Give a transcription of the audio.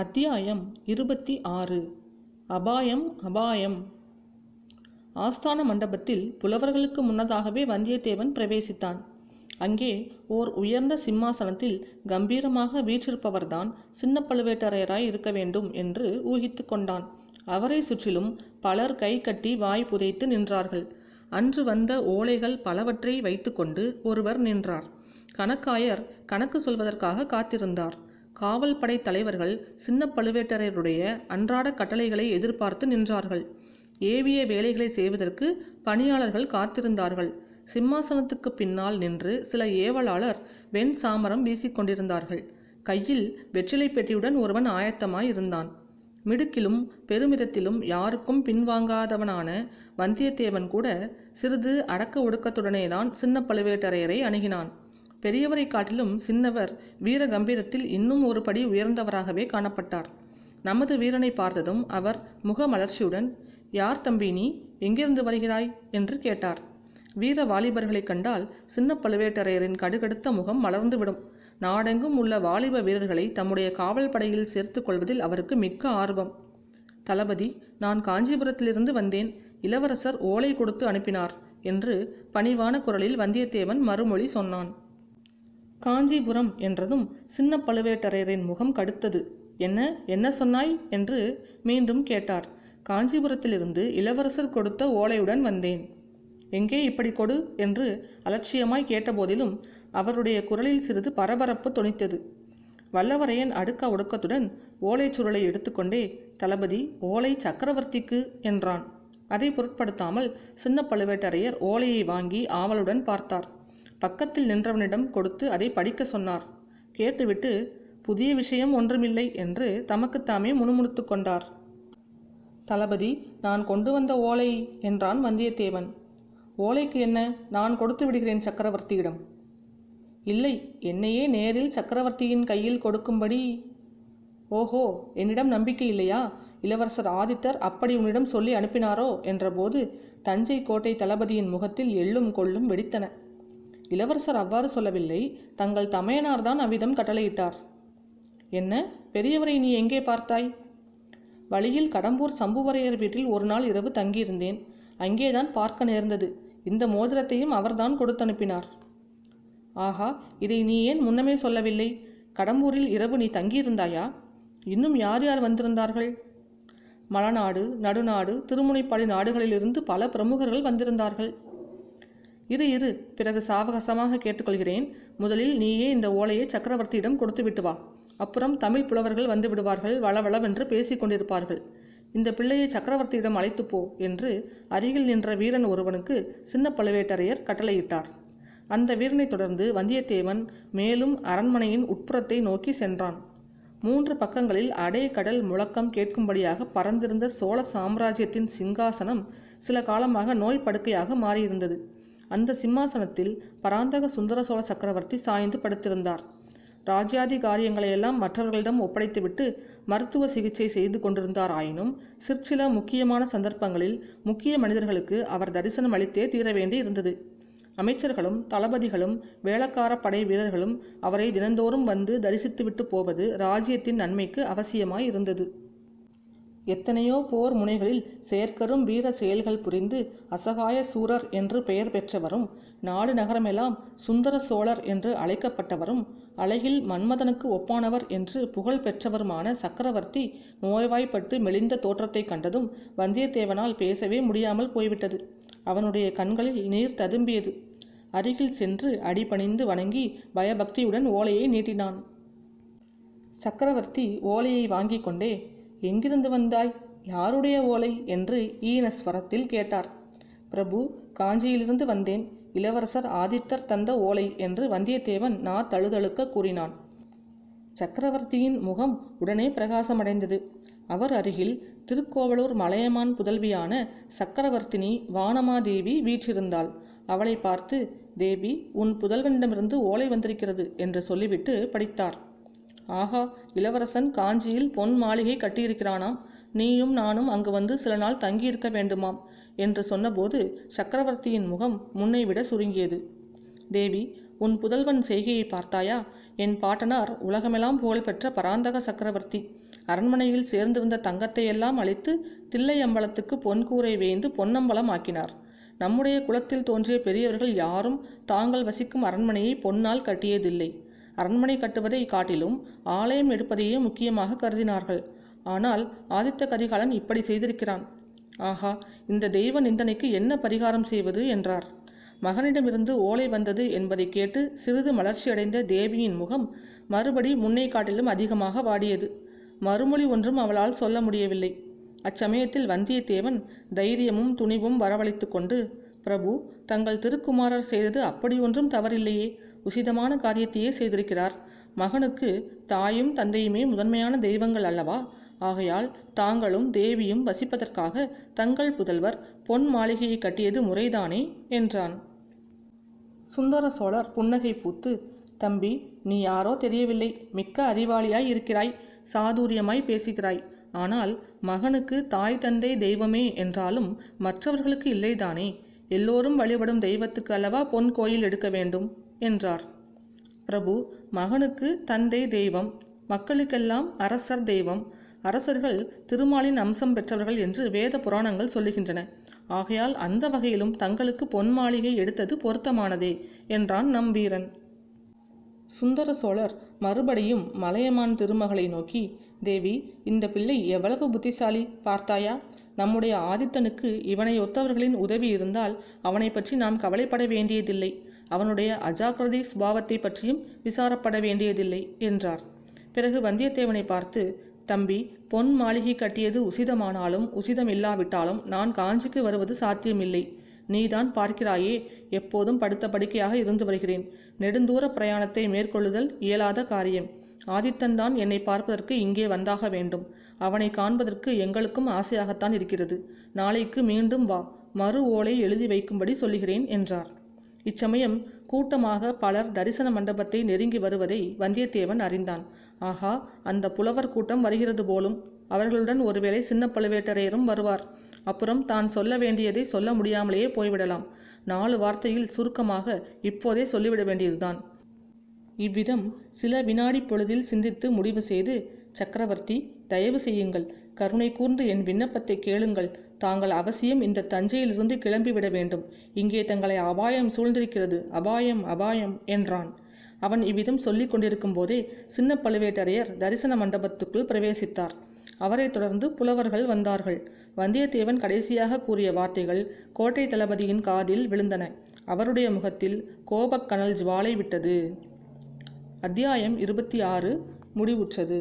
அத்தியாயம் இருபத்தி ஆறு அபாயம் அபாயம் ஆஸ்தான மண்டபத்தில் புலவர்களுக்கு முன்னதாகவே வந்தியத்தேவன் பிரவேசித்தான் அங்கே ஓர் உயர்ந்த சிம்மாசனத்தில் கம்பீரமாக வீற்றிருப்பவர்தான் சின்ன பழுவேட்டரையராய் இருக்க வேண்டும் என்று ஊகித்து கொண்டான் அவரை சுற்றிலும் பலர் கை கட்டி வாய் புதைத்து நின்றார்கள் அன்று வந்த ஓலைகள் பலவற்றை வைத்துக்கொண்டு ஒருவர் நின்றார் கணக்காயர் கணக்கு சொல்வதற்காக காத்திருந்தார் காவல்படை தலைவர்கள் சின்ன பழுவேட்டரையருடைய அன்றாட கட்டளைகளை எதிர்பார்த்து நின்றார்கள் ஏவிய வேலைகளை செய்வதற்கு பணியாளர்கள் காத்திருந்தார்கள் சிம்மாசனத்துக்கு பின்னால் நின்று சில ஏவலாளர் வெண் சாமரம் வீசிக்கொண்டிருந்தார்கள் கையில் வெற்றிலை பெட்டியுடன் ஒருவன் ஆயத்தமாய் இருந்தான் மிடுக்கிலும் பெருமிதத்திலும் யாருக்கும் பின்வாங்காதவனான வந்தியத்தேவன் கூட சிறிது அடக்க ஒடுக்கத்துடனே தான் சின்ன பழுவேட்டரையரை அணுகினான் பெரியவரை காட்டிலும் சின்னவர் வீர கம்பீரத்தில் இன்னும் ஒரு படி உயர்ந்தவராகவே காணப்பட்டார் நமது வீரனை பார்த்ததும் அவர் முகமலர்ச்சியுடன் யார் தம்பி நீ எங்கிருந்து வருகிறாய் என்று கேட்டார் வீர வாலிபர்களை கண்டால் சின்ன பழுவேட்டரையரின் கடுகடுத்த முகம் மலர்ந்துவிடும் நாடெங்கும் உள்ள வாலிப வீரர்களை தம்முடைய காவல் படையில் சேர்த்து கொள்வதில் அவருக்கு மிக்க ஆர்வம் தளபதி நான் காஞ்சிபுரத்திலிருந்து வந்தேன் இளவரசர் ஓலை கொடுத்து அனுப்பினார் என்று பணிவான குரலில் வந்தியத்தேவன் மறுமொழி சொன்னான் காஞ்சிபுரம் என்றதும் சின்ன பழுவேட்டரையரின் முகம் கடுத்தது என்ன என்ன சொன்னாய் என்று மீண்டும் கேட்டார் காஞ்சிபுரத்திலிருந்து இளவரசர் கொடுத்த ஓலையுடன் வந்தேன் எங்கே இப்படி கொடு என்று அலட்சியமாய் கேட்டபோதிலும் அவருடைய குரலில் சிறிது பரபரப்பு துணித்தது வல்லவரையன் அடுக்க ஒடுக்கத்துடன் ஓலை சுருளை எடுத்துக்கொண்டே தளபதி ஓலை சக்கரவர்த்திக்கு என்றான் அதை பொருட்படுத்தாமல் சின்ன பழுவேட்டரையர் ஓலையை வாங்கி ஆவலுடன் பார்த்தார் பக்கத்தில் நின்றவனிடம் கொடுத்து அதை படிக்க சொன்னார் கேட்டுவிட்டு புதிய விஷயம் ஒன்றுமில்லை என்று தமக்குத்தாமே முணுமுணுத்து கொண்டார் தளபதி நான் கொண்டு வந்த ஓலை என்றான் வந்தியத்தேவன் ஓலைக்கு என்ன நான் கொடுத்து விடுகிறேன் சக்கரவர்த்தியிடம் இல்லை என்னையே நேரில் சக்கரவர்த்தியின் கையில் கொடுக்கும்படி ஓஹோ என்னிடம் நம்பிக்கை இல்லையா இளவரசர் ஆதித்தர் அப்படி உன்னிடம் சொல்லி அனுப்பினாரோ என்றபோது தஞ்சை கோட்டை தளபதியின் முகத்தில் எள்ளும் கொள்ளும் வெடித்தன இளவரசர் அவ்வாறு சொல்லவில்லை தங்கள் தமையனார்தான் அவ்விதம் கட்டளையிட்டார் என்ன பெரியவரை நீ எங்கே பார்த்தாய் வழியில் கடம்பூர் சம்புவரையர் வீட்டில் ஒரு நாள் இரவு தங்கியிருந்தேன் அங்கேதான் பார்க்க நேர்ந்தது இந்த மோதிரத்தையும் அவர்தான் கொடுத்தனுப்பினார் ஆஹா இதை நீ ஏன் முன்னமே சொல்லவில்லை கடம்பூரில் இரவு நீ தங்கியிருந்தாயா இன்னும் யார் யார் வந்திருந்தார்கள் மலநாடு நடுநாடு திருமுனைப்பாடி நாடுகளிலிருந்து பல பிரமுகர்கள் வந்திருந்தார்கள் இரு இரு பிறகு சாவகசமாக கேட்டுக்கொள்கிறேன் முதலில் நீயே இந்த ஓலையை சக்கரவர்த்தியிடம் கொடுத்துவிட்டு வா அப்புறம் தமிழ் புலவர்கள் வந்து விடுவார்கள் வளவளவென்று பேசிக் கொண்டிருப்பார்கள் இந்த பிள்ளையை சக்கரவர்த்தியிடம் அழைத்து போ என்று அருகில் நின்ற வீரன் ஒருவனுக்கு சின்ன பழுவேட்டரையர் கட்டளையிட்டார் அந்த வீரனை தொடர்ந்து வந்தியத்தேவன் மேலும் அரண்மனையின் உட்புறத்தை நோக்கி சென்றான் மூன்று பக்கங்களில் அடை கடல் முழக்கம் கேட்கும்படியாக பறந்திருந்த சோழ சாம்ராஜ்யத்தின் சிங்காசனம் சில காலமாக நோய் படுக்கையாக மாறியிருந்தது அந்த சிம்மாசனத்தில் பராந்தக சுந்தர சோழ சக்கரவர்த்தி சாய்ந்து படுத்திருந்தார் ராஜ்யாதி காரியங்களையெல்லாம் மற்றவர்களிடம் ஒப்படைத்துவிட்டு மருத்துவ சிகிச்சை செய்து கொண்டிருந்தார் ஆயினும் சிற்சில முக்கியமான சந்தர்ப்பங்களில் முக்கிய மனிதர்களுக்கு அவர் தரிசனம் அளித்தே தீர வேண்டி இருந்தது அமைச்சர்களும் தளபதிகளும் வேளக்கார படை வீரர்களும் அவரை தினந்தோறும் வந்து தரிசித்துவிட்டு போவது ராஜ்யத்தின் நன்மைக்கு அவசியமாய் இருந்தது எத்தனையோ போர் முனைகளில் செயற்கரும் வீர செயல்கள் புரிந்து அசகாய சூரர் என்று பெயர் பெற்றவரும் நாடு நகரமெல்லாம் சுந்தர சோழர் என்று அழைக்கப்பட்டவரும் அழகில் மன்மதனுக்கு ஒப்பானவர் என்று புகழ் பெற்றவருமான சக்கரவர்த்தி நோய்வாய்ப்பட்டு மெலிந்த தோற்றத்தை கண்டதும் வந்தியத்தேவனால் பேசவே முடியாமல் போய்விட்டது அவனுடைய கண்களில் நீர் ததும்பியது அருகில் சென்று அடிபணிந்து வணங்கி பயபக்தியுடன் ஓலையை நீட்டினான் சக்கரவர்த்தி ஓலையை வாங்கிக் கொண்டே எங்கிருந்து வந்தாய் யாருடைய ஓலை என்று ஈன ஸ்வரத்தில் கேட்டார் பிரபு காஞ்சியிலிருந்து வந்தேன் இளவரசர் ஆதித்தர் தந்த ஓலை என்று வந்தியத்தேவன் நா தழுதழுக்க கூறினான் சக்கரவர்த்தியின் முகம் உடனே பிரகாசமடைந்தது அவர் அருகில் திருக்கோவலூர் மலையமான் புதல்வியான சக்கரவர்த்தினி வானமாதேவி வீற்றிருந்தாள் அவளை பார்த்து தேவி உன் புதல்வனிடமிருந்து ஓலை வந்திருக்கிறது என்று சொல்லிவிட்டு படித்தார் ஆஹா இளவரசன் காஞ்சியில் பொன் மாளிகை கட்டியிருக்கிறானாம் நீயும் நானும் அங்கு வந்து சில நாள் தங்கியிருக்க வேண்டுமாம் என்று சொன்னபோது சக்கரவர்த்தியின் முகம் முன்னை விட சுருங்கியது தேவி உன் புதல்வன் செய்கையை பார்த்தாயா என் பாட்டனார் உலகமெல்லாம் புகழ்பெற்ற பராந்தக சக்கரவர்த்தி அரண்மனையில் சேர்ந்திருந்த தங்கத்தை எல்லாம் அழித்து தில்லையம்பலத்துக்கு பொன்கூரை வேய்ந்து பொன்னம்பலம் ஆக்கினார் நம்முடைய குலத்தில் தோன்றிய பெரியவர்கள் யாரும் தாங்கள் வசிக்கும் அரண்மனையை பொன்னால் கட்டியதில்லை அரண்மனை கட்டுவதை காட்டிலும் ஆலயம் எடுப்பதையே முக்கியமாக கருதினார்கள் ஆனால் ஆதித்த கரிகாலன் இப்படி செய்திருக்கிறான் ஆஹா இந்த தெய்வ நிந்தனைக்கு என்ன பரிகாரம் செய்வது என்றார் மகனிடமிருந்து ஓலை வந்தது என்பதை கேட்டு சிறிது மலர்ச்சியடைந்த தேவியின் முகம் மறுபடி முன்னை காட்டிலும் அதிகமாக வாடியது மறுமொழி ஒன்றும் அவளால் சொல்ல முடியவில்லை அச்சமயத்தில் வந்தியத்தேவன் தைரியமும் துணிவும் வரவழைத்து கொண்டு பிரபு தங்கள் திருக்குமாரர் செய்தது அப்படியொன்றும் தவறில்லையே உசிதமான காரியத்தையே செய்திருக்கிறார் மகனுக்கு தாயும் தந்தையுமே முதன்மையான தெய்வங்கள் அல்லவா ஆகையால் தாங்களும் தேவியும் வசிப்பதற்காக தங்கள் புதல்வர் பொன் மாளிகையை கட்டியது முறைதானே என்றான் சுந்தர சோழர் புன்னகை பூத்து தம்பி நீ யாரோ தெரியவில்லை மிக்க அறிவாளியாய் இருக்கிறாய் சாதுரியமாய் பேசுகிறாய் ஆனால் மகனுக்கு தாய் தந்தை தெய்வமே என்றாலும் மற்றவர்களுக்கு இல்லைதானே எல்லோரும் வழிபடும் தெய்வத்துக்கு அல்லவா பொன் கோயில் எடுக்க வேண்டும் என்றார் பிரபு மகனுக்கு தந்தை தெய்வம் மக்களுக்கெல்லாம் அரசர் தெய்வம் அரசர்கள் திருமாலின் அம்சம் பெற்றவர்கள் என்று வேத புராணங்கள் சொல்லுகின்றன ஆகையால் அந்த வகையிலும் தங்களுக்கு பொன் மாளிகை எடுத்தது பொருத்தமானதே என்றான் நம் வீரன் சுந்தர சோழர் மறுபடியும் மலையமான் திருமகளை நோக்கி தேவி இந்த பிள்ளை எவ்வளவு புத்திசாலி பார்த்தாயா நம்முடைய ஆதித்தனுக்கு இவனை ஒத்தவர்களின் உதவி இருந்தால் அவனை பற்றி நாம் கவலைப்பட வேண்டியதில்லை அவனுடைய அஜாக்கிரதை சுபாவத்தை பற்றியும் விசாரப்பட வேண்டியதில்லை என்றார் பிறகு வந்தியத்தேவனை பார்த்து தம்பி பொன் மாளிகை கட்டியது உசிதமானாலும் உசிதம் இல்லாவிட்டாலும் நான் காஞ்சிக்கு வருவது சாத்தியமில்லை நீதான் பார்க்கிறாயே எப்போதும் படுத்த படுக்கையாக இருந்து வருகிறேன் நெடுந்தூர பிரயாணத்தை மேற்கொள்ளுதல் இயலாத காரியம் ஆதித்தன்தான் என்னை பார்ப்பதற்கு இங்கே வந்தாக வேண்டும் அவனை காண்பதற்கு எங்களுக்கும் ஆசையாகத்தான் இருக்கிறது நாளைக்கு மீண்டும் வா மறு ஓலை எழுதி வைக்கும்படி சொல்லுகிறேன் என்றார் இச்சமயம் கூட்டமாக பலர் தரிசன மண்டபத்தை நெருங்கி வருவதை வந்தியத்தேவன் அறிந்தான் ஆகா அந்த புலவர் கூட்டம் வருகிறது போலும் அவர்களுடன் ஒருவேளை சின்ன பழுவேட்டரையரும் வருவார் அப்புறம் தான் சொல்ல வேண்டியதை சொல்ல முடியாமலேயே போய்விடலாம் நாலு வார்த்தையில் சுருக்கமாக இப்போதே சொல்லிவிட வேண்டியதுதான் இவ்விதம் சில வினாடி பொழுதில் சிந்தித்து முடிவு செய்து சக்கரவர்த்தி தயவு செய்யுங்கள் கருணை கூர்ந்து என் விண்ணப்பத்தை கேளுங்கள் தாங்கள் அவசியம் இந்த தஞ்சையிலிருந்து கிளம்பிவிட வேண்டும் இங்கே தங்களை அபாயம் சூழ்ந்திருக்கிறது அபாயம் அபாயம் என்றான் அவன் இவ்விதம் சொல்லிக் கொண்டிருக்கும் போதே சின்ன பழுவேட்டரையர் தரிசன மண்டபத்துக்குள் பிரவேசித்தார் அவரைத் தொடர்ந்து புலவர்கள் வந்தார்கள் வந்தியத்தேவன் கடைசியாக கூறிய வார்த்தைகள் கோட்டை தளபதியின் காதில் விழுந்தன அவருடைய முகத்தில் கோபக்கனல் ஜுவாலை விட்டது அத்தியாயம் இருபத்தி ஆறு முடிவுற்றது